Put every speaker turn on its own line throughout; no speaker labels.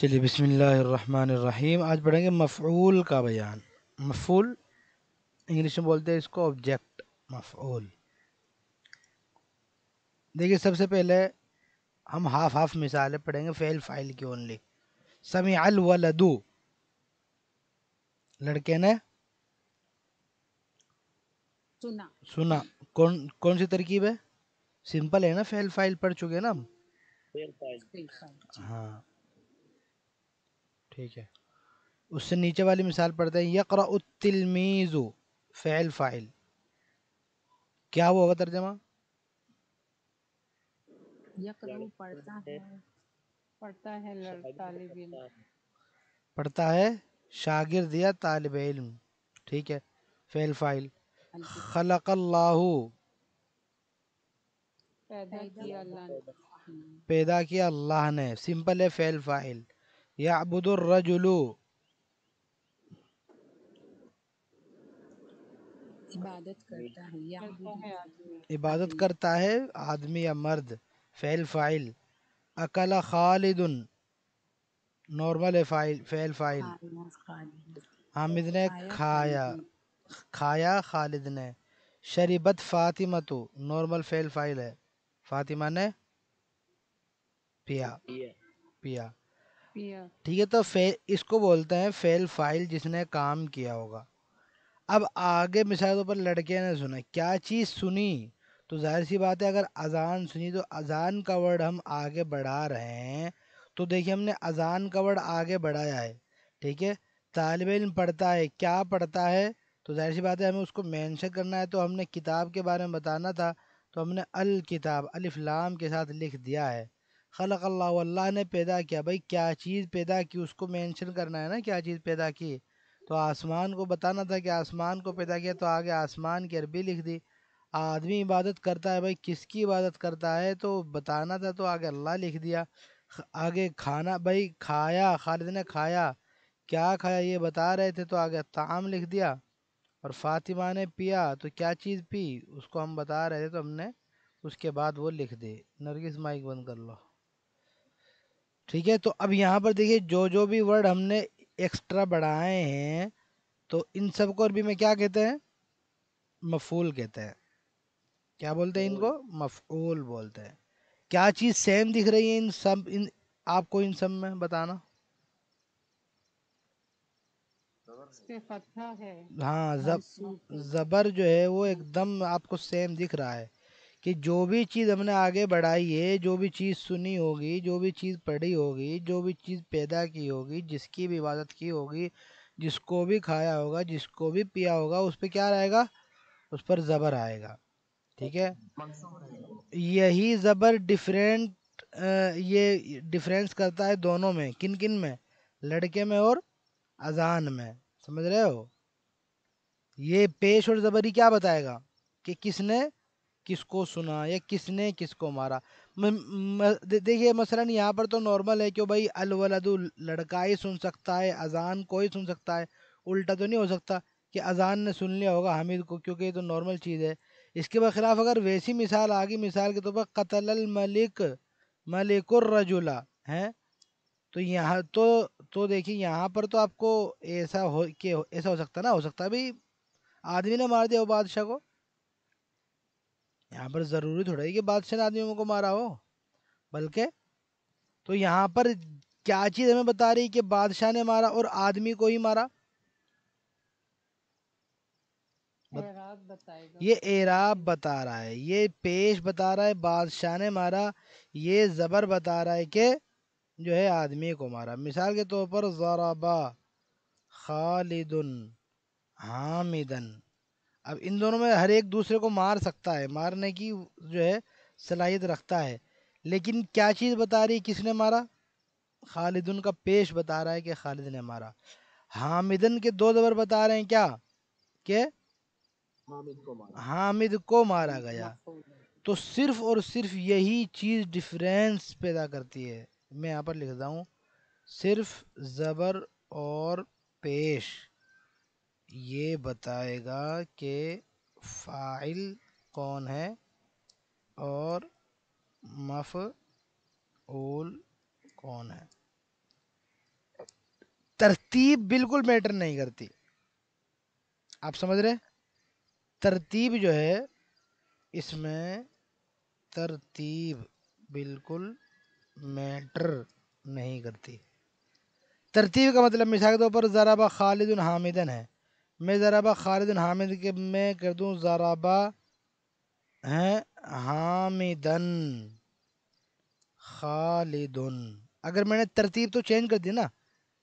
चलिए बिसमीम आज पढ़ेंगे मफ़ूल का बयान मफ़ूल इंग्लिश में बोलते हैं इसको ऑब्जेक्ट मफ़ूल देखिए सबसे पहले हम हाफ हाफ मिसालें पढ़ेंगे फ़ेल फ़ाइल की ओनली समी अल लदू लड़के ने सुना सुना कौन कौन सी तरकीब है सिंपल है ना फ़ेल फ़ाइल पढ़ चुके हैं ना हम फेल फाइल हाँ ठीक है उससे नीचे वाली मिसाल पढ़ते हैं यकरतिलमीज़ु फ़ैल फ़ाइल क्या हुआ होगा तर्जमा पढ़ता है शागिर शागिर्द या तालब इलम ठीक है फ़ैल फ़ाइल खलकल्लाहु पैदा किया अल्लाह ने सिंपल है फ़ैल फ़ाइल يعبد الرجل इबादत करता है इबादत करता है आदमी या मर्द फ़ैल फ़ाइल अकला खालिद नॉर्मल है फ़ाइल फ़ैल फ़ाइल हामिद ने खाया खाया खालिद ने शरीबत फ़ातिमा तो नॉर्मल फ़ैल फ़ाइल है फ़ातिमा ने पिया पिया ठीक है तो फे इसको बोलते हैं फेल फाइल जिसने काम किया होगा अब आगे मिसाल तौर पर लड़के ने सुना क्या चीज़ सुनी तो जाहिर सी बात है अगर अजान सुनी तो अजान का वर्ड हम आगे बढ़ा रहे हैं तो देखिए हमने अजान का वर्ड आगे बढ़ाया है ठीक है तालब इन पढ़ता है क्या पढ़ता है तो जाहिर सी बात है हमें उसको मैंशन करना है तो हमने किताब के बारे में बताना था तो हमने अल किताब लाम के साथ लिख दिया है खलक अल्लाह ने पैदा किया भाई क्या चीज़ पैदा की उसको मेंशन करना है ना क्या चीज़ पैदा की तो आसमान को बताना था कि आसमान को पैदा किया तो आगे आसमान की अरबी लिख दी आदमी इबादत करता है भाई किसकी इबादत करता है तो बताना था तो आगे अल्लाह लिख दिया आगे खाना भाई खाया खालिद ने खाया क्या खाया ये बता रहे थे तो आगे ताम लिख दिया और फातिमा ने पिया तो क्या चीज़ पी उसको हम बता रहे थे तो हमने उसके बाद वो लिख दे नरगिस माइक बंद कर लो ठीक है तो अब यहाँ पर देखिए जो जो भी वर्ड हमने एक्स्ट्रा बढ़ाए हैं तो इन सब को अरबी में क्या कहते हैं मफूल कहते हैं क्या बोलते हैं इनको मफूल बोलते हैं क्या चीज़ सेम दिख रही है इन सब इन आपको इन सब में बताना हाँ,
हाँ जब तो।
जबर जो है वो एकदम आपको सेम दिख रहा है कि जो भी चीज़ हमने आगे बढ़ाई है जो भी चीज़ सुनी होगी जो भी चीज़ पढ़ी होगी जो भी चीज़ पैदा की होगी जिसकी भी इबादत की होगी जिसको भी खाया होगा जिसको भी पिया होगा उस पर क्या रहेगा उस पर ज़बर आएगा ठीक है यही ज़बर डिफरेंट ये डिफरेंस करता है दोनों में किन किन में लड़के में और अजान में समझ रहे हो ये पेश और जबर ही क्या बताएगा कि किसने किसको सुना या किसने किसको मारा देखिए मसलन यहाँ पर तो नॉर्मल है कि भाई अलवलदु लड़का ही सुन सकता है अजान को ही सुन सकता है उल्टा तो नहीं हो सकता कि अजान ने सुन लिया होगा हामिद को क्योंकि ये तो नॉर्मल चीज़ है इसके बखिलाफ अगर वैसी मिसाल आ गई मिसाल के तौर तो पर कतल मलिक मलिकुर्रजुला हैं तो यहाँ तो तो देखिए यहाँ पर तो आपको ऐसा हो के ऐसा हो सकता ना हो सकता भाई आदमी ने मार दिया वो बादशाह को यहाँ पर ज़रूरी थोड़ा है कि बादशाह आदमियों को मारा हो बल्कि तो यहाँ पर क्या चीज़ हमें बता रही कि बादशाह ने मारा और आदमी को ही मारा ये एराब बता रहा है ये पेश बता रहा है बादशाह ने मारा ये ज़बर बता रहा है कि जो है आदमी को मारा मिसाल के तौर पर ज़राबा खालिदन हामिदन अब इन दोनों में हर एक दूसरे को मार सकता है मारने की जो है सलाहियत रखता है लेकिन क्या चीज़ बता रही किसने मारा खालिदन का पेश बता रहा है कि खालिद ने मारा हामिदन के दो जबर बता रहे हैं क्या के हामिद को मारा हामिद को मारा गया तो सिर्फ और सिर्फ यही चीज़ डिफरेंस पैदा करती है मैं यहाँ पर लिखता हूँ सिर्फ ज़बर और पेश ये बताएगा कि फ़ाइल कौन है और ओल कौन है तरतीब बिल्कुल मैटर नहीं करती आप समझ रहे तरतीब जो है इसमें तरतीब बिल्कुल मैटर नहीं करती तरतीब का मतलब मिसाल के तौर पर ज़रा खालिद हामिदन है मैं ज़राबा खालिद हामिद के मैं कर दूँ ज़राबा हैं हामिदन खालिदन अगर मैंने तरतीब तो चेंज कर दी ना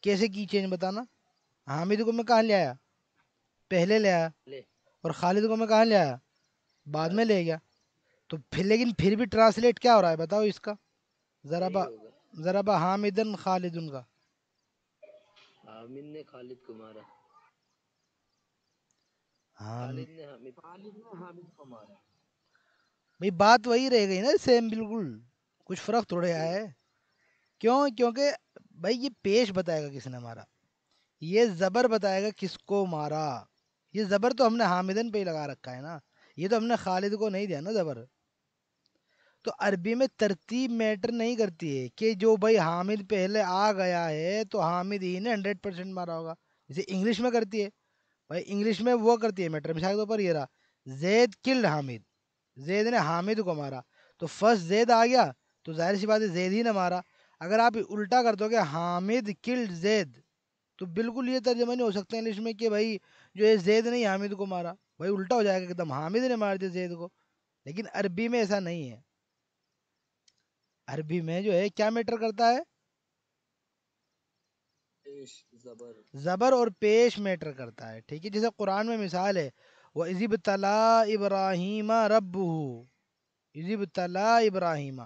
कैसे की चेंज बताना हामिद को मैं कहाँ ले आया पहले ले आया और खालिद को मैं कहाँ ले आया बाद में ले गया तो फिर लेकिन फिर भी ट्रांसलेट क्या हो रहा है बताओ इसका ज़राबा ज़राबा हामिदन खालिदन का हामिद ने खालिद को मारा हामिद हाँ, हाँ, को मारा भाई बात वही रह गई ना सेम बिल्कुल कुछ फर्क थोड़े आया हम्म। है क्यों क्योंकि भाई ये पेश बताएगा किसने मारा ये ज़बर बताएगा किसको मारा ये ज़बर तो हमने हामिदन पे ही लगा रखा है ना ये तो हमने खालिद को नहीं दिया ना ज़बर तो अरबी में तरतीब मैटर नहीं करती है कि जो भाई हामिद पहले आ गया है तो हामिद ही ने हंड्रेड परसेंट मारा होगा जैसे इंग्लिश में करती है भाई इंग्लिश में वो करती है मैटर मिसाल के तौर पर ये रहा जैद किल्ड हामिद जैद ने हामिद को मारा तो फर्स्ट जैद आ गया तो जाहिर सी बात है जैद ही ने मारा अगर आप उल्टा कर दोगे हामिद किल्ड जैद तो बिल्कुल ये तर्जमा नहीं हो सकता इंग्लिश में कि भाई जो है जैद ने हामिद को मारा भाई उल्टा हो जाएगा एकदम हामिद ने मार दिया जैद को लेकिन अरबी में ऐसा नहीं है अरबी में जो है क्या मैटर करता है जबर जबर और पेश मैटर करता है ठीक है जैसे कुरान में मिसाल है वह इजिब तला इब्राहिम रब इजिब तला इब्राहिम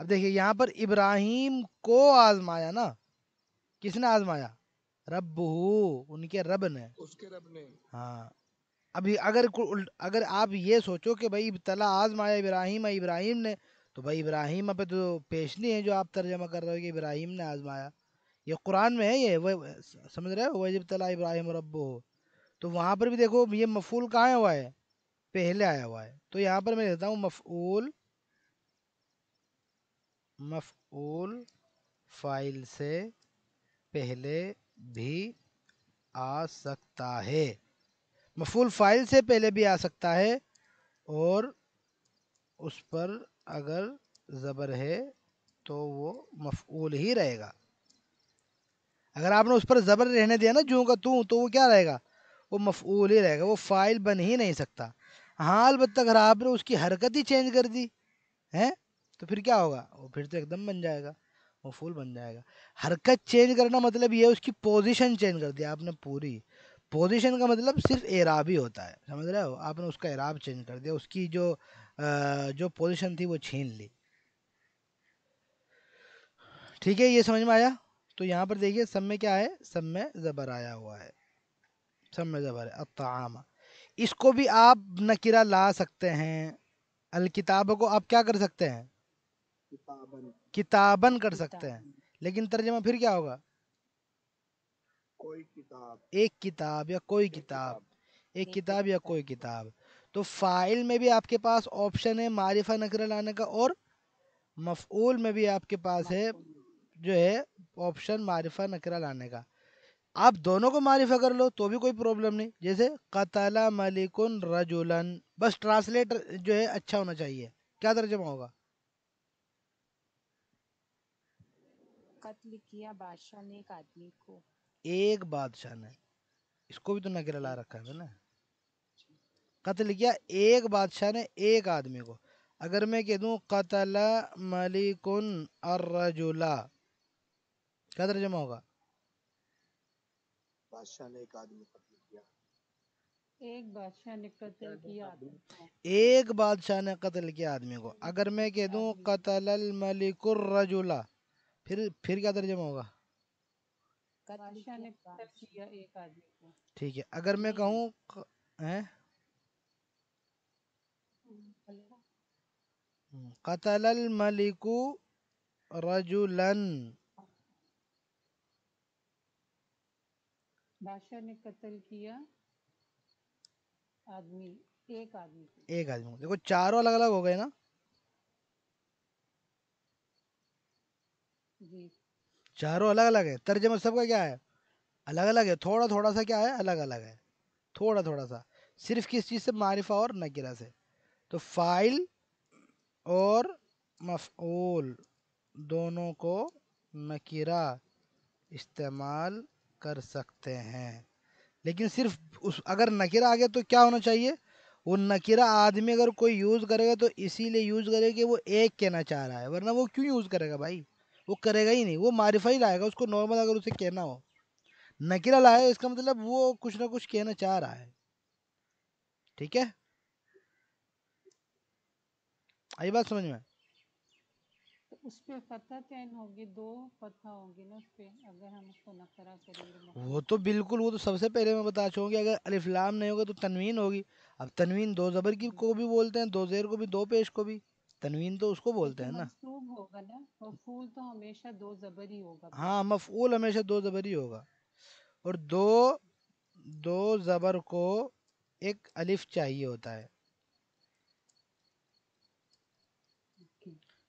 अब देखिए यहाँ पर इब्राहिम को आजमाया ना किसने आजमाया रब उनके रब ने उसके रब ने हाँ अभी अगर अगर आप ये सोचो कि भाई इब्तला आजमाया इब्राहिम इब्राहिम ने तो भाई इब्राहिम पे तो पेश नहीं है जो आप तर्जमा कर रहे हो कि इब्राहिम ने आजमाया ये कुरान में है ये वह समझ रहे हो वजब तला इब्राहिम रबो हो तो वहाँ पर भी देखो ये मफूल कहाँ आया हुआ है पहले आया हुआ है तो यहाँ पर मैं देता हूँ मफूल मफूल फाइल से पहले भी आ सकता है मफूल फाइल से पहले भी आ सकता है और उस पर अगर ज़बर है तो वो मफूल ही रहेगा अगर आपने उस पर ज़बर रहने दिया ना जू का तू तो वो क्या रहेगा वो मफूल ही रहेगा वो फ़ाइल बन ही नहीं सकता हाँ अलबत् अगर आपने उसकी हरकत ही चेंज कर दी है तो फिर क्या होगा वो फिर तो एकदम बन जाएगा वो फूल बन जाएगा हरकत चेंज करना मतलब ये है उसकी पोजीशन चेंज कर दिया आपने पूरी पोजीशन का मतलब सिर्फ एराब ही होता है समझ रहे हो आपने उसका एराब चेंज कर दिया उसकी जो जो पोजीशन थी वो छीन ली ठीक है ये समझ में आया तो यहाँ पर देखिए सब में क्या है सब में ज़बर आया हुआ है सब में ज़बर है अताम इसको भी आप नकिरा ला सकते हैं किताब को आप क्या कर सकते हैं किताबन किताबन कर किताबन। सकते हैं लेकिन तर्जमा फिर क्या होगा कोई किताब एक किताब या कोई किताब एक किताब या कोई किताब तो फ़ाइल में भी आपके पास ऑप्शन है मारिफा नकर लाने का और मफूल में भी आपके पास है जो है ऑप्शन मारिफा नकरा लाने का आप दोनों को मारिफा कर लो तो भी कोई प्रॉब्लम नहीं जैसे कतला मलिकुन रजुलन बस ट्रांसलेट जो है अच्छा होना चाहिए क्या तर्जमा होगा किया बादशाह ने एक आदमी को एक बादशाह ने इसको भी तो नकरा ला रखा है ना कत्ल किया एक बादशाह ने एक आदमी को अगर मैं कह दूँ कतल मलिकुन अर्रजुला क्या तर्जमा होगा एक बादशाह ने कत्ल किया आदमी को अगर मैं कह दूँ कतल मलिकुर रजुला फिर फिर क्या तर्जमा होगा ठीक है अगर मैं कहूँ हैं قتل الملك رجلا बादशाह ने कत्ल किया आदमी एक आदमी एक आदमी देखो चारों अलग अलग हो गए ना जी चारों अलग अलग है तर्जमा सबका क्या है अलग अलग है थोड़ा थोड़ा सा क्या है अलग अलग है थोड़ा थोड़ा सा सिर्फ किस चीज़ से मारिफा और नकिरा से तो फाइल और मफ़ूल दोनों को नकीरा इस्तेमाल कर सकते हैं लेकिन सिर्फ उस अगर नकिरा आ गया तो क्या होना चाहिए वो नकीरा आदमी अगर कोई यूज़ करेगा तो इसीलिए यूज़ करेगा कि वो एक कहना चाह रहा है वरना वो क्यों यूज़ करेगा भाई वो करेगा ही नहीं वो मारिफा ही लाएगा उसको नॉर्मल अगर उसे कहना हो नकिरा लाया इसका मतलब वो कुछ ना कुछ कहना चाह रहा है ठीक है आई बात समझ में तो उस पे होगी दो ना अगर हम उसको वो तो बिल्कुल वो तो सबसे पहले मैं बता चूँगी अगर अलिफ्लाम नहीं होगा तो तनवीन होगी अब तनवीन दो ज़बर की को भी बोलते हैं दो ज़ेर को भी दो पेश को भी तनवीन तो उसको बोलते हैं ना होगा ना मफूल तो हमेशा दो ज़बर ही होगा हाँ मफूल हमेशा दो ज़बर ही होगा और दो दो ज़बर को एक अलिफ चाहिए होता है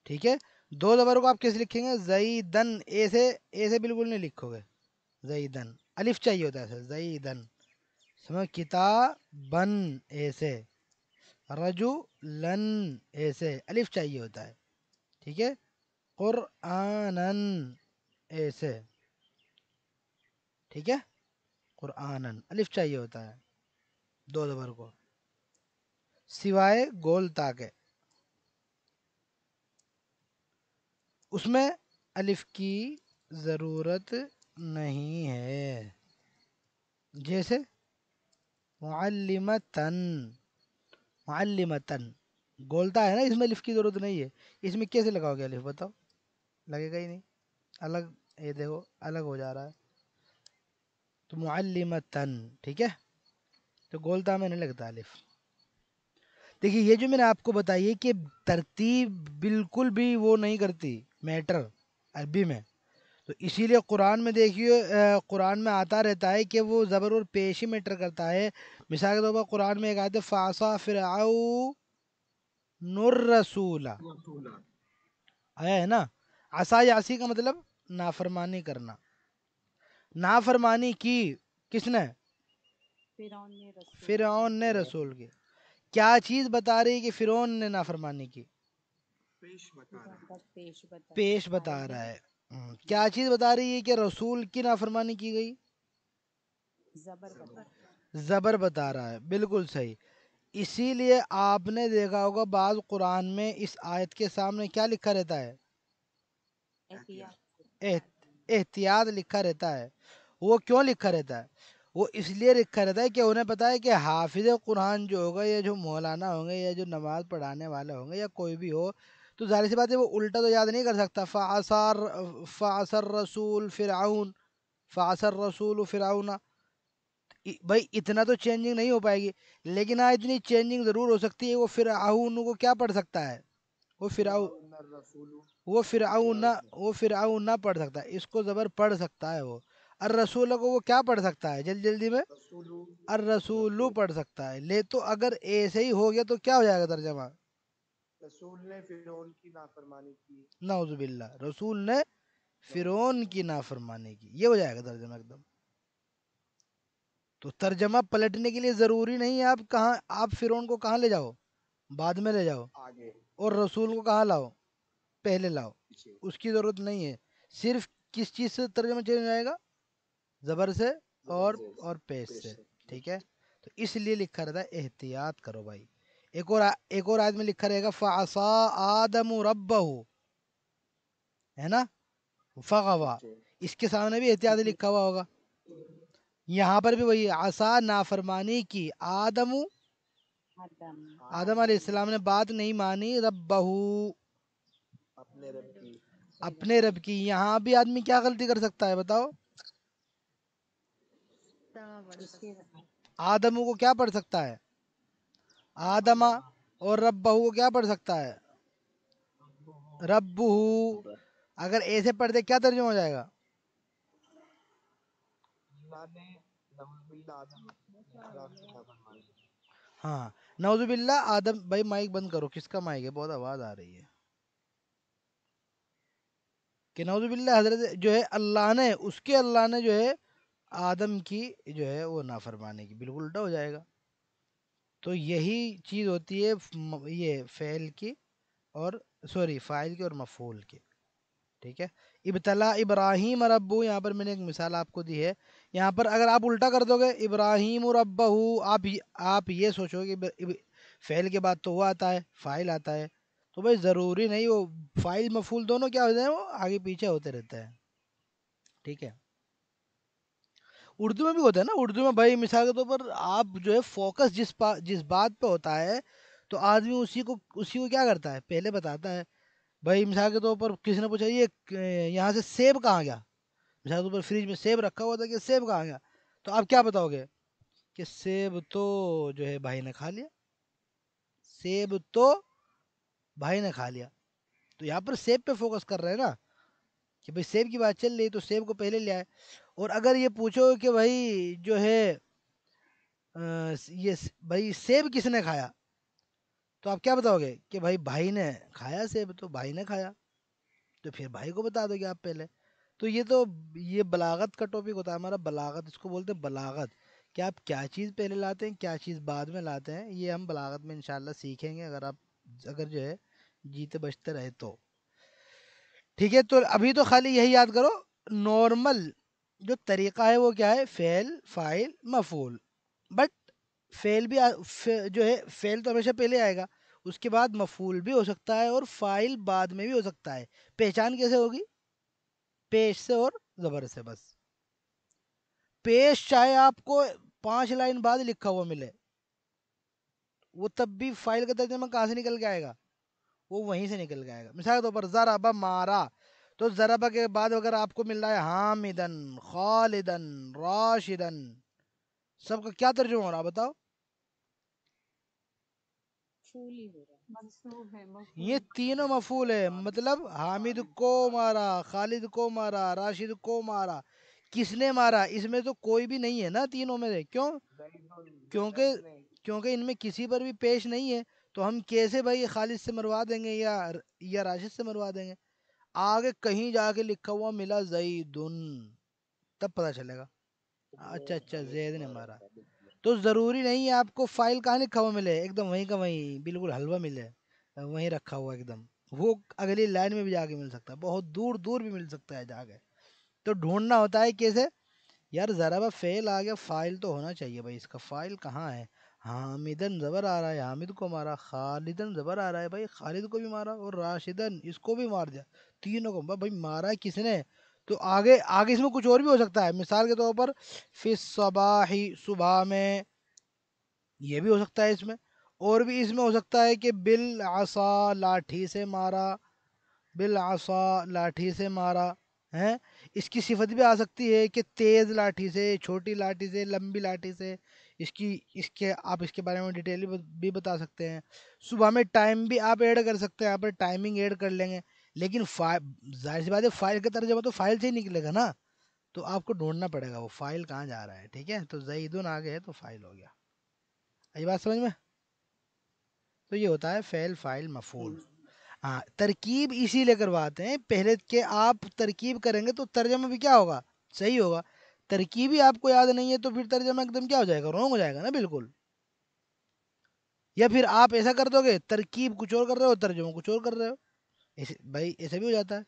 ठीक है दो जबरों को आप कैसे लिखेंगे दन ए से ए से बिल्कुल नहीं लिखोगे जईदन अलिफ चाहिए होता है सर जईदन समझ किताबन ऐसे रजू लन ऐसे अलिफ चाहिए होता है ठीक है क़ुरानन ऐसे ठीक है आनन अलिफ चाहिए होता है दो जबर को सिवाय गोलता के उसमें अलिफ की ज़रूरत नहीं है जैसे मालमतन मालमतन गोलता है ना इसमें अलिफ की ज़रूरत नहीं है इसमें कैसे लगाओगे अलिफ बताओ लगेगा ही नहीं अलग ये देखो अलग हो जा रहा है तो मालमतन ठीक है तो गोलता में नहीं लगता अलिफ देखिए ये जो मैंने आपको बताई है कि तरतीब बिल्कुल भी वो नहीं करती मैटर अरबी में तो इसीलिए कुरान में देखिए कुरान में आता रहता है कि वो ज़बर और पेश ही मैटर करता है मिसाल के तौर पर कुरान में एक आते फासा फिर नुर रसूला आया है ना आसा यासी का मतलब नाफरमानी करना नाफरमानी की किसने फिरौन ने रसूल की क्या चीज़ बता रही कि फिरौन ने नाफरमानी की पेश बता रहा है पेश बता रहा है हम्म, क्या चीज बता रही है कि रसूल की नाफरमानी की गई जबर जबर बता रहा है बिल्कुल सही इसीलिए आपने देखा होगा बाद कुरान में इस आयत के सामने क्या लिखा रहता है एहतियात लिखा रहता है वो क्यों लिखा रहता है वो इसलिए लिखा रहता है कि उन्हें पता है कि हाफिज कुरान जो होगा या जो मौलाना होंगे या जो नमाज़ पढ़ाने वाले होंगे या कोई भी हो तो जाहिर सी बात है वो उल्टा तो याद नहीं कर सकता फ़ासर फ़ासर रसूल फ़िरआन फ़ासर रसूल फ़िरआना भाई इतना तो चेंजिंग नहीं हो पाएगी लेकिन हाँ इतनी चेंजिंग ज़रूर हो सकती है वो फिर को क्या पढ़ सकता है वो फिर वो फिर ना वो फिर ना पढ़ सकता है इसको ज़बर पढ़ सकता है वो अर रसूल को वो क्या पढ़ सकता है जल्दी जल्दी में अर रसूलू पढ़ सकता है ले तो अगर ऐसे ही हो गया तो क्या हो जाएगा तर्जमा रसूल ने फिरौन की नाफरमानी की नाउजुबिल्ला रसूल ने फिरौन की नाफरमानी की ये हो जाएगा तर्जमा एकदम तो तर्जमा पलटने के लिए ज़रूरी नहीं है आप कहाँ आप फिरौन को कहाँ ले जाओ बाद में ले जाओ आगे और रसूल को कहाँ लाओ पहले लाओ उसकी ज़रूरत नहीं है सिर्फ किस चीज़ से तर्जमा चेंज हो जाएगा ज़बर से और और पेश से ठीक है तो इसलिए लिखा रहता है एहतियात करो भाई एक और एक और आदमी लिखा रहेगा फ़ासा आदम रब है ना फ़वा इसके सामने भी एहतियात लिखा हुआ होगा यहाँ पर भी वही आसा नाफरमानी की आदम आदम अलैहिस्सलाम ने बात नहीं मानी रब अपने रब की अपने रब की यहाँ भी आदमी क्या गलती कर सकता है बताओ आदम को क्या पढ़ सकता है आदमा और रबू को क्या पढ़ सकता है रब्बू अगर ऐसे पढ़ते क्या तर्जुमा हो जाएगा हाँ नवजुबिल्ला आदम भाई माइक बंद करो किसका माइक है बहुत आवाज़ आ रही है कि नवजुबिल्ला हजरत जो है अल्लाह ने उसके अल्लाह ने जो है आदम की जो है वो नाफरमानी की बिल्कुल उल्टा हो जाएगा तो यही चीज़ होती है ये फ़ैल की और सॉरी फ़ाइल की और मफूल की ठीक है इबतला इब्राहिम रब्बू यहाँ पर मैंने एक मिसाल आपको दी है यहाँ पर अगर आप उल्टा कर दोगे इब्राहिम रब्बहू आप आप ये सोचोगे फ़ैल के बाद तो वो आता है फ़ाइल आता है तो भाई ज़रूरी नहीं वो फ़ाइल मफूल दोनों क्या हो जाए वो आगे पीछे होते रहते हैं ठीक है उर्दू में भी होता है ना उर्दू में भाई मिसाल के तौर पर आप जो है फोकस जिस पा जिस बात पे होता है तो आदमी उसी को उसी को क्या करता है पहले बताता है भाई मिसाल के तौर पर किसी ने पूछा ये यहाँ से सेब कहाँ गया मिसाल के तौर पर फ्रिज में सेब रखा हुआ था कि सेब कहाँ गया तो आप क्या बताओगे कि सेब तो जो है भाई ने खा लिया सेब तो भाई ने खा लिया तो यहाँ पर सेब पे फोकस कर रहे हैं ना कि भाई सेब की बात चल रही तो सेब को पहले ले आए और अगर ये पूछो कि भाई जो है ये भाई सेब किसने खाया तो आप क्या बताओगे कि भाई भाई ने खाया सेब तो भाई ने खाया तो फिर भाई को बता दोगे आप पहले तो ये तो ये बलागत का टॉपिक होता है हमारा बलागत इसको बोलते हैं बलागत कि आप क्या चीज़ पहले लाते हैं क्या चीज़ बाद में लाते हैं ये हम बलागत में इंशाल्लाह सीखेंगे अगर आप अगर जो है जीते बचते रहे तो ठीक है तो अभी तो खाली यही याद करो नॉर्मल जो तरीका है वो क्या है फ़ेल फ़ाइल मफ़ूल बट फ़ेल भी फे, जो है फ़ेल तो हमेशा पहले आएगा उसके बाद मफ़ूल भी हो सकता है और फ़ाइल बाद में भी हो सकता है पहचान कैसे होगी पेश से और ज़बर से बस पेश चाहे आपको पांच लाइन बाद लिखा हुआ मिले वो तब भी फ़ाइल का तर्जमा कहाँ से निकल के आएगा वो वहीं से निकल के आएगा मिसाल के तौर पर ज़रा मारा तो ज़रबा के बाद अगर आपको मिल रहा है हामिदन खालिदन राशिदन सबका क्या तर्जुमा हो रहा बताओ ये तीनों मफूल है मतलब हामिद को मारा खालिद को मारा राशिद को मारा किसने मारा इसमें तो कोई भी नहीं है ना तीनों में से क्यों तो क्योंकि क्योंकि इनमें किसी पर भी पेश नहीं है तो हम कैसे भाई खालिद से मरवा देंगे या या राशिद से मरवा देंगे आगे कहीं जाके लिखा हुआ मिला जईदुन तब पता चलेगा अच्छा अच्छा जैद ने मारा तो ज़रूरी नहीं है आपको फाइल कहाँ लिखा हुआ मिले एकदम वहीं का वहीं बिल्कुल हलवा मिले वहीं रखा हुआ एकदम वो अगली लाइन में भी जाके मिल सकता है बहुत दूर दूर भी मिल सकता है जाके तो ढूंढना होता है कैसे यार ज़रा बा फेल आ गया फाइल तो होना चाहिए भाई इसका फाइल कहाँ है हामिदन ज़बर आ रहा है हामिद को मारा खालिदन ज़बर आ रहा है भाई खालिद को भी मारा और राशिदन इसको भी मार दिया तीनों को भाई मारा है किसने तो आगे आगे इसमें कुछ और भी हो सकता है मिसाल के तौर पर फिर सबाही सुबह में ये भी हो सकता है इसमें और भी इसमें हो सकता है कि बिल आसा लाठी से मारा बिल आसा लाठी से मारा हैं इसकी सिफत भी आ सकती है कि तेज़ लाठी से छोटी लाठी से लंबी लाठी से इसकी इसके आप इसके बारे में डिटेल भी बता सकते हैं सुबह में टाइम भी आप ऐड कर सकते हैं यहाँ पर टाइमिंग ऐड कर लेंगे लेकिन फाइल जाहिर सी बात है फाइल का तर्जमा तो फाइल से ही निकलेगा ना तो आपको ढूंढना पड़ेगा वो फाइल कहाँ जा रहा है ठीक है तो जईदुन आ गए तो फाइल हो गया ये बात समझ में तो ये होता है फेल फाइल मफूल हाँ तरकीब इसीलिए करवाते हैं पहले के आप तरकीब करेंगे तो तर्जमा भी क्या होगा सही होगा तरकीब ही आपको याद नहीं है तो फिर तर्जमा एकदम क्या हो जाएगा रोंग हो जाएगा ना बिल्कुल या फिर आप ऐसा कर दोगे तरकीब कुछ और कर रहे हो तर्जमा कुछ और कर रहे हो ऐसे भाई ऐसा भी हो जाता है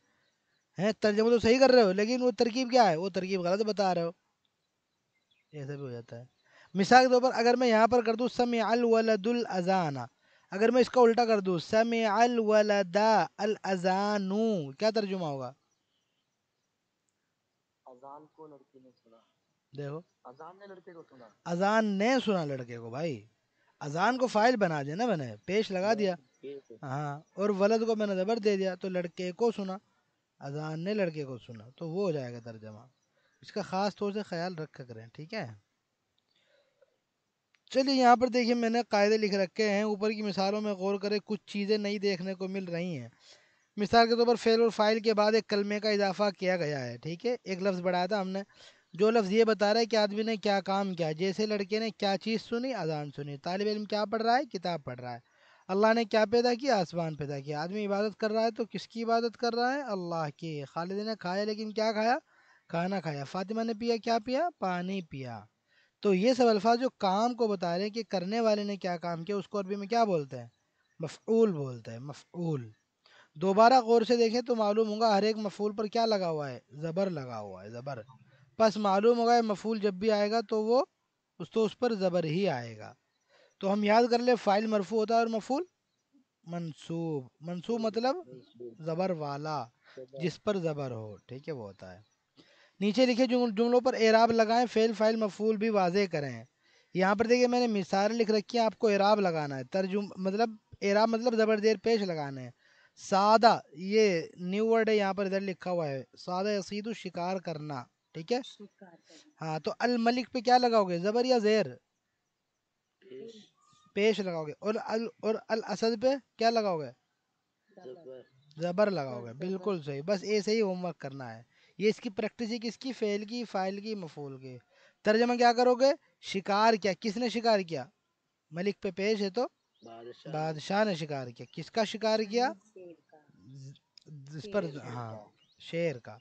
हैं तर्जमा तो सही कर रहे हो लेकिन वो तरकीब क्या है वो तरकीब गलत बता रहे हो ऐसा भी हो जाता है मिसाल के तौर पर अगर मैं यहाँ पर कर दूँ सम अलवलदुल अजाना अगर मैं इसका उल्टा कर दूँ सम अलवलदा अल अजानू क्या तर्जुमा होगा अजान को लड़की ने देखो अजान ने लड़के को सुना अजान ने सुना लड़के को भाई अजान को फाइल बना दिया ना मैंने पेश लगा दिया हाँ और वलद को मैंने ज़बर दे दिया तो लड़के को सुना अजान ने लड़के को सुना तो वो हो जाएगा तर्जमा इसका ख़ास तौर से ख्याल रखा करें ठीक है चलिए यहाँ पर देखिए मैंने कायदे लिख रखे हैं ऊपर की मिसालों में गौर करें कुछ चीज़ें नई देखने को मिल रही हैं मिसाल के तौर तो पर फेल और फाइल के बाद एक कलमे का इजाफा किया गया है ठीक है एक लफ्ज़ बढ़ाया था हमने जो लफ्ज़ ये बता रहा है कि आदमी ने क्या काम किया जैसे लड़के ने क्या चीज़ सुनी अजान सुनी तालब इम क्या पढ़ रहा है किताब पढ़ रहा है अल्लाह ने क्या पैदा किया आसमान पैदा किया आदमी इबादत कर रहा है तो किसकी इबादत कर रहा है अल्लाह की खालिद ने खाया लेकिन क्या खाया खाना खाया फातिमा ने पिया क्या पिया पानी पिया तो ये सब अल्फाज जो काम को बता रहे हैं कि करने वाले ने क्या काम किया उसको अरबी में क्या बोलते हैं मफ़ूल बोलते हैं मफ़ूल दोबारा गौर से देखें तो मालूम होगा हर एक मफूल पर क्या लगा हुआ है ज़बर लगा हुआ है ज़बर बस मालूम होगा मफूल जब भी आएगा तो वो उस तो उस पर ज़बर ही आएगा तो हम याद कर ले फ़ाइल मरफू होता है और मफूल मंसूब मंसूब मतलब ज़बर वाला जिस पर ज़बर हो ठीक है वो होता है नीचे लिखे जुमलों पर एराब लगाएं फेल फाइल मफूल भी वाजे करें यहाँ पर देखिए मैंने मिसाल लिख रखी है आपको एराब लगाना है तर्जुम मतलब एराब मतलब ज़बर देर पेश लगाना है सादा ये न्यू वर्ड है यहाँ पर इधर लिखा हुआ है सादा यसीदु शिकार करना ठीक है हाँ तो अल मलिक पे क्या लगाओगे ज़बर या ज़ेर पेश, लगाओगे और अल और अल असद पे क्या लगाओगे ज़बर लगाओगे बिल्कुल सही बस ऐसे ही होमवर्क करना है ये इसकी प्रैक्टिस है किसकी फ़ेल की फ़ाइल की मफूल की तर्जमा क्या करोगे शिकार क्या किसने शिकार किया मलिक पे पेश है तो बादशाह ने शिकार किया किसका शिकार किया इस पर हाँ शेर का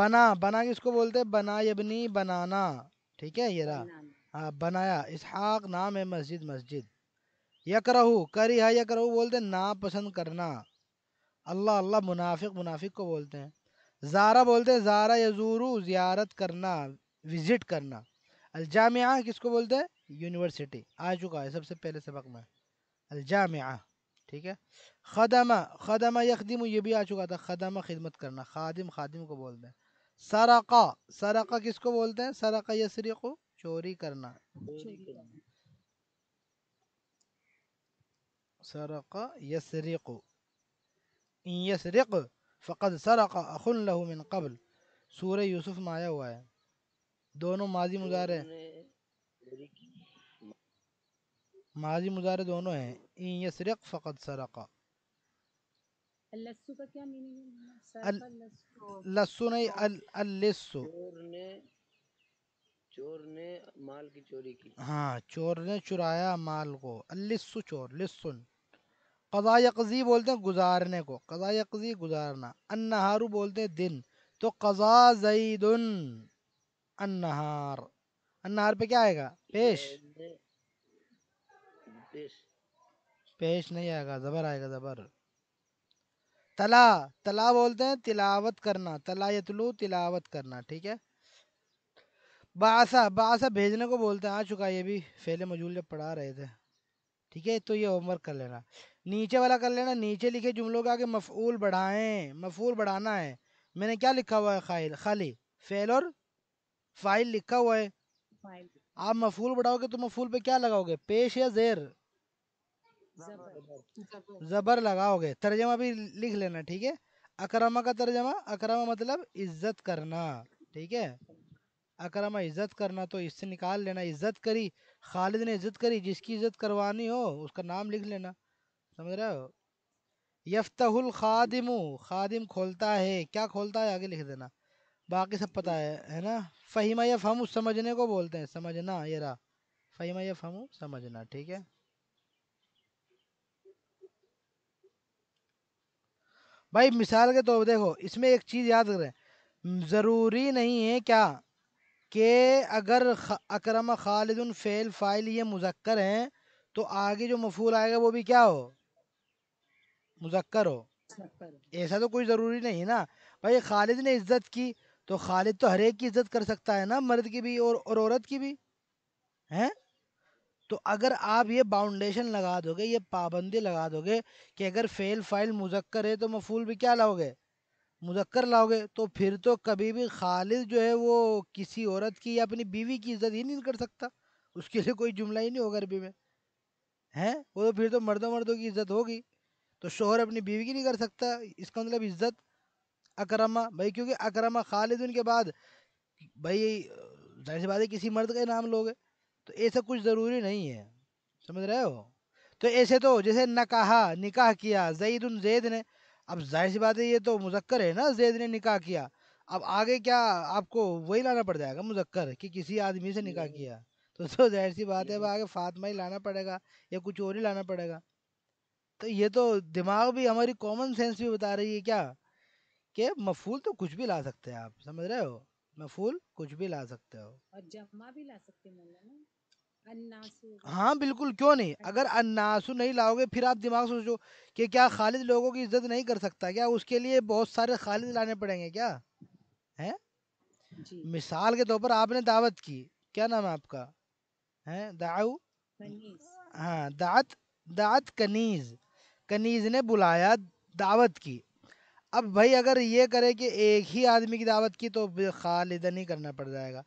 बना बना किसको बोलते हैं बना यबनी बनाना ठीक है ये रहा हाँ बनाया इसहाक नाम है मस्जिद मस्जिद यकरहू करी है यकरहू बोलते हैं नापसंद करना अल्लाह अल्लाह मुनाफिक मुनाफिक को बोलते हैं ज़ारा बोलते हैं ज़ारा यजूरू ज़ियारत करना विज़िट करना अलजामिया किसको बोलते हैं यूनिवर्सिटी आ चुका है सबसे पहले सबक में अलजामिया ठीक है खदमा खदमा यखदिम ये भी आ चुका था खदमा खिदमत करना खादिम खादिम को बोलते हैं सराका सराका किसको बोलते हैं सराका यसरी को चोरी करना सराका यसरी को यसरिक फ़कद सराका अखुन लहू मिन कबल सूर्य यूसुफ में आया हुआ है दोनों माजी तो मुजारे माजी मुजारे दोनों हैं इन यसरिक फ़कद सराका लस्सू का क्या मीनिंग लस्सू नहीं हाँ। अल्लस्सु चोर ने माल की चोरी की हाँ चोर ने चुराया माल को अल्लस्सु चोर लिस्सुन कज़ा यकजी बोलते हैं गुजारने को कज़ा यकजी गुजारना अन्नहारू बोलते हैं दिन तो कज़ा जईदन अन्नहार अन्नहार पे क्या आएगा पेश पेश नहीं आएगा ज़बर आएगा ज़बर तला तला बोलते हैं तिलावत करना तला यतलू तिलावत करना ठीक है बासा बासा भेजने को बोलते हैं आ चुका ये भी फेले मजूल जब पढ़ा रहे थे ठीक है तो ये होमवर्क कर लेना नीचे वाला कर लेना नीचे लिखे जुमलों का आगे मफूल बढ़ाएं मफूल बढ़ाना है मैंने क्या लिखा हुआ है खाइल खाली फेल और फाइल लिखा हुआ है आप मफूल बढ़ाओगे तो मफूल पे क्या लगाओगे पेश या जेर जबर लगाओगे तर्जमा भी लिख लेना ठीक है अकरमा का तर्जमा अकरमा मतलब इज्जत करना ठीक है अकरमा इज्जत करना तो इससे निकाल लेना इज्जत करी खालिद ने इज्जत करी जिसकी इज्जत करवानी हो उसका नाम लिख लेना समझ रहे हो यफ्तहुल खादिम खादिम खोलता है क्या खोलता है आगे लिख देना बाकी सब पता है है ना फ़हीमा या समझने को बोलते हैं समझना ये रहा फ़हीमा या समझना ठीक है भाई मिसाल के तौर तो देखो इसमें एक चीज़ याद करें ज़रूरी नहीं है क्या कि अगर अकरम खालिद फ़ेल फ़ाइल ये मुजक्कर हैं तो आगे जो मफूल आएगा वो भी क्या हो मुजक्कर हो ऐसा तो कोई ज़रूरी नहीं ना भाई खालिद ने इज्जत की तो खालिद तो हर एक की इज्जत कर सकता है ना मर्द की भी और औरत की भी हैं तो अगर आप ये बाउंडेशन लगा दोगे ये पाबंदी लगा दोगे कि अगर फ़ेल फ़ाइल मुजक्कर है तो मफूल भी क्या लाओगे मुजक्कर लाओगे तो फिर तो कभी भी खालिद जो है वो किसी औरत की या अपनी बीवी की इज्जत ही नहीं कर सकता उसके लिए कोई जुमला ही नहीं होगा अरबी में हैं वो तो फिर तो मर्दों मर्दों की इज्जत होगी तो शोहर अपनी बीवी की नहीं कर सकता इसका मतलब इज्जत अकरमा भाई क्योंकि अकरमा खालिद उनके बाद भाई जाहिर सी बात है किसी मर्द का नाम लोगे तो ऐसा कुछ ज़रूरी नहीं है समझ रहे हो तो ऐसे तो जैसे नकाहा निकाह किया जईद उन जैद ने अब जाहिर सी बात है ये तो मुजक्कर है ना जैद ने निकाह किया अब आगे क्या आपको वही लाना पड़ जाएगा मुजक्कर कि किसी आदमी से निकाह किया तो तो जाहिर सी बात है अब आगे फातमा ही लाना पड़ेगा या कुछ और ही लाना पड़ेगा तो ये तो दिमाग भी हमारी कॉमन सेंस भी बता रही है क्या कि मफूल तो कुछ भी ला सकते हैं आप समझ रहे हो मफूल कुछ भी ला सकते हो और जमा भी ला सकते हैं हाँ बिल्कुल क्यों नहीं हाँ। अगर अन्नासु नहीं लाओगे फिर आप दिमाग सोचो कि क्या खालिद लोगों की इज्जत नहीं कर सकता क्या उसके लिए बहुत सारे खालिद लाने पड़ेंगे क्या है जी। मिसाल के तौर पर आपने दावत की क्या नाम है आपका है दाऊ हाँ दात दात कनीज कनीज ने बुलाया दावत की अब भाई अगर ये करे कि एक ही आदमी की दावत की तो खालिद नहीं करना पड़ जाएगा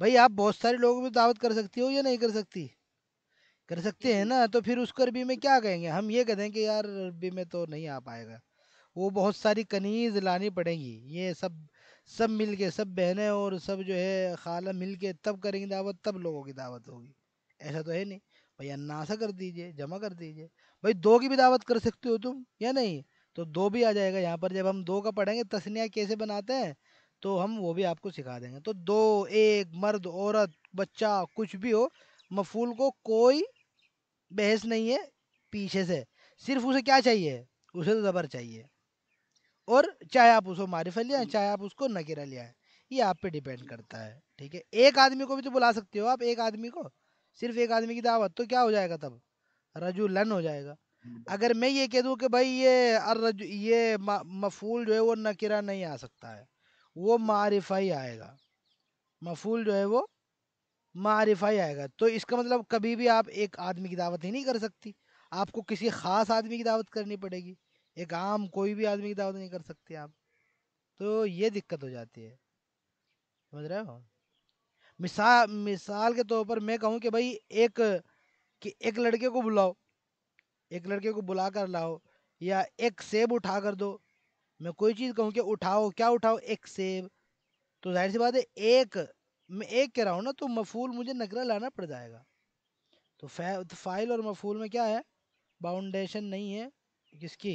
भाई आप बहुत सारे लोगों को दावत कर सकती हो या नहीं कर सकती कर सकते हैं ना तो फिर उसको अरबी में क्या कहेंगे हम ये कहते हैं कि यार अरबी में तो नहीं आ पाएगा वो बहुत सारी कनीज लानी पड़ेंगी ये सब सब मिल के सब बहनें और सब जो है खाला मिल के तब करेंगी दावत तब लोगों की दावत होगी ऐसा तो है नहीं भाई अन्नासा कर दीजिए जमा कर दीजिए भाई दो की भी दावत कर सकते हो तुम या नहीं तो दो भी आ जाएगा यहाँ पर जब हम दो का पढ़ेंगे तस्निया कैसे बनाते हैं तो हम वो भी आपको सिखा देंगे तो दो एक मर्द औरत बच्चा कुछ भी हो मफूल को कोई बहस नहीं है पीछे से सिर्फ उसे क्या चाहिए उसे तो ज़बर चाहिए और चाहे आप उसको मारिफा ले आए चाहे आप उसको नकेरा ले आए ये आप पे डिपेंड करता है ठीक है एक आदमी को भी तो बुला सकते हो आप एक आदमी को सिर्फ एक आदमी की दावत तो क्या हो जाएगा तब लन हो जाएगा अगर मैं ये कह दूँ कि भाई ये अर ये मफूल जो है वो नकेरा नहीं आ सकता है वो मारिफाई आएगा मफूल जो है वो मारिफाई आएगा तो इसका मतलब कभी भी आप एक आदमी की दावत ही नहीं कर सकती आपको किसी ख़ास आदमी की दावत करनी पड़ेगी एक आम कोई भी आदमी की दावत नहीं कर सकते आप तो ये दिक्कत हो जाती है समझ रहे हो मिसाल मिसाल के तौर तो पर मैं कहूँ कि भाई एक कि एक लड़के को बुलाओ एक लड़के को बुला कर लाओ या एक सेब उठा कर दो मैं कोई चीज़ कहूँ कि उठाओ क्या उठाओ एक सेब तो जाहिर सी बात है एक मैं एक कह रहा हूँ ना तो मफूल मुझे नकरा लाना पड़ जाएगा तो फ़ाइल तो और मफूल में क्या है बाउंडेशन नहीं है किसकी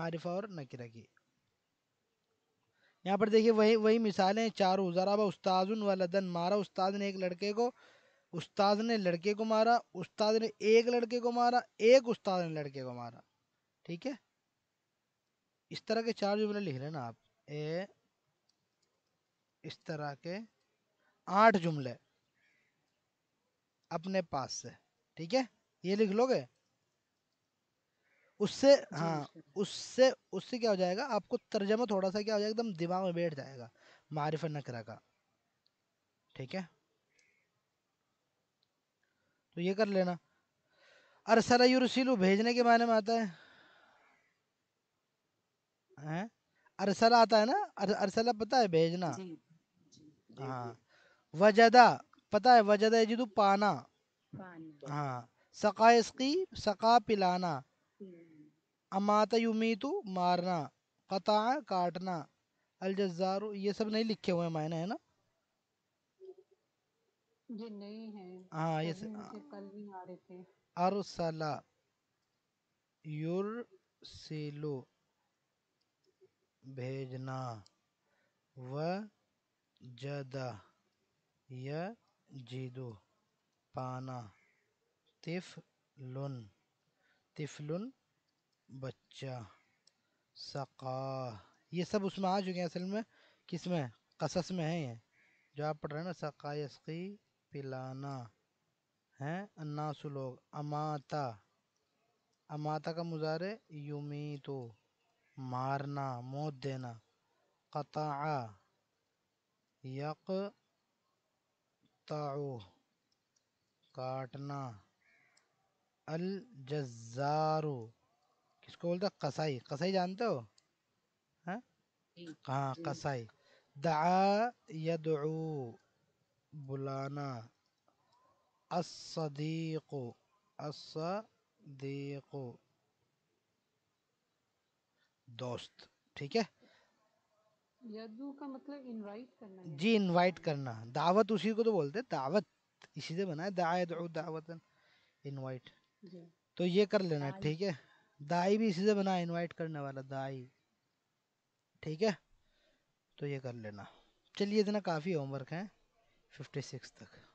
मारिफा और नकरा की यहाँ पर देखिए वही वही मिसालें चारों ज़राबा उस्ताजुन वाला दन मारा उस्ताद ने एक लड़के को उस्ताद ने लड़के को मारा उस्ताद ने एक लड़के को मारा एक उस्ताद ने लड़के को मारा ठीक है इस तरह के चार जुमले लिख लेना आप ए इस तरह के आठ जुमले अपने पास से ठीक है ये लिख लोगे उससे हाँ उससे उससे क्या हो जाएगा आपको तर्जमा थोड़ा सा क्या हो जाएगा एकदम दिमाग में बैठ जाएगा मारिफ नकरा का ठीक है तो ये कर लेना अरसला यूरसिलू भेजने के मायने में आता है है अरसला आता है ना अर, अरसला पता है भेजना हाँ वजदा पता है वजदा जी तू पाना हाँ सका इसकी सका पिलाना हम्म, युमी तू मारना कता काटना अलजारू ये सब नहीं लिखे हुए मायने है ना जी नहीं है हाँ ये तभी मुझे कल नहीं आ रहे थे अरसला भेजना वजदा यजिदु पाना तिफलुन तिफलुन बच्चा सका ये सब उसमें आ चुके हैं असल में किस में कसस में है ये जो आप पढ़ रहे हैं ना सका यस्की पिलाना हैं अन्नासु लोग अमाता अमाता का मुजारे युमी तो मारना मोत देना कता क़त्अ यक़तअ काटना अल जज़ारु किसको बोलते कसाई कसाई जानते हो हाँ कसाई दआ यदऊ बुलाना असदीको असदीको दोस्त ठीक है यदु का मतलब इनवाइट करना जी इनवाइट करना दावत उसी को तो बोलते हैं दावत इसी से बना है दायद दावतन इनवाइट तो ये कर लेना ठीक है दाई भी इसी से बना इनवाइट करने वाला दाई ठीक है तो ये कर लेना चलिए इतना काफ़ी होमवर्क है फिफ्टी सिक्स तक